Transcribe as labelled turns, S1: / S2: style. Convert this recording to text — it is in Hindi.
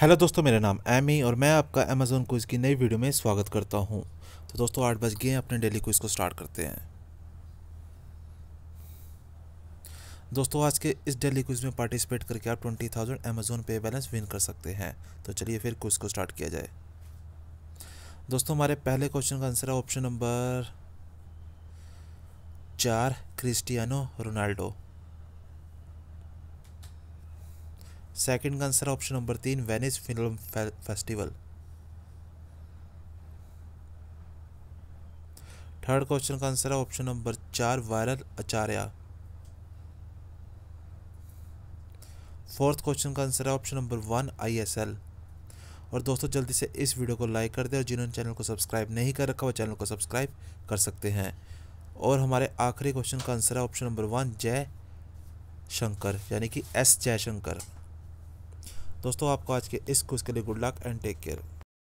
S1: हेलो दोस्तों मेरा नाम एमी और मैं आपका अमेजोन क्विज की नई वीडियो में स्वागत करता हूं तो दोस्तों आठ बज गए अपने डेली क्विज को स्टार्ट करते हैं दोस्तों आज के इस डेली क्विज में पार्टिसिपेट करके आप twenty thousand Amazon Pay balance win कर सकते हैं तो चलिए फिर क्विज को स्टार्ट किया जाए दोस्तों हमारे पहले क्वेश्चन का आंसर है ऑप्शन नंबर चार क्रिस्टियानो रोनाल्डो सेकंड का आंसर ऑप्शन नंबर तीन Venice film festival third question का आंसर है ऑप्शन नंबर चार वायरल आचार्य फोर्थ क्वेश्चन का आंसर है ऑप्शन नंबर वन आईएसएल और दोस्तों जल्दी से इस वीडियो को लाइक कर दें और जिन्होंने चैनल को सब्सक्राइब नहीं कर रखा वो चैनल को सब्सक्राइब कर सकते हैं और हमारे आखिरी क्वेश्चन का आंसर है ऑप्शन नंबर वन जय शंकर यानी कि एस जयशंकर दोस्तों आपको आज के इस क्विज के लिए good luck and take care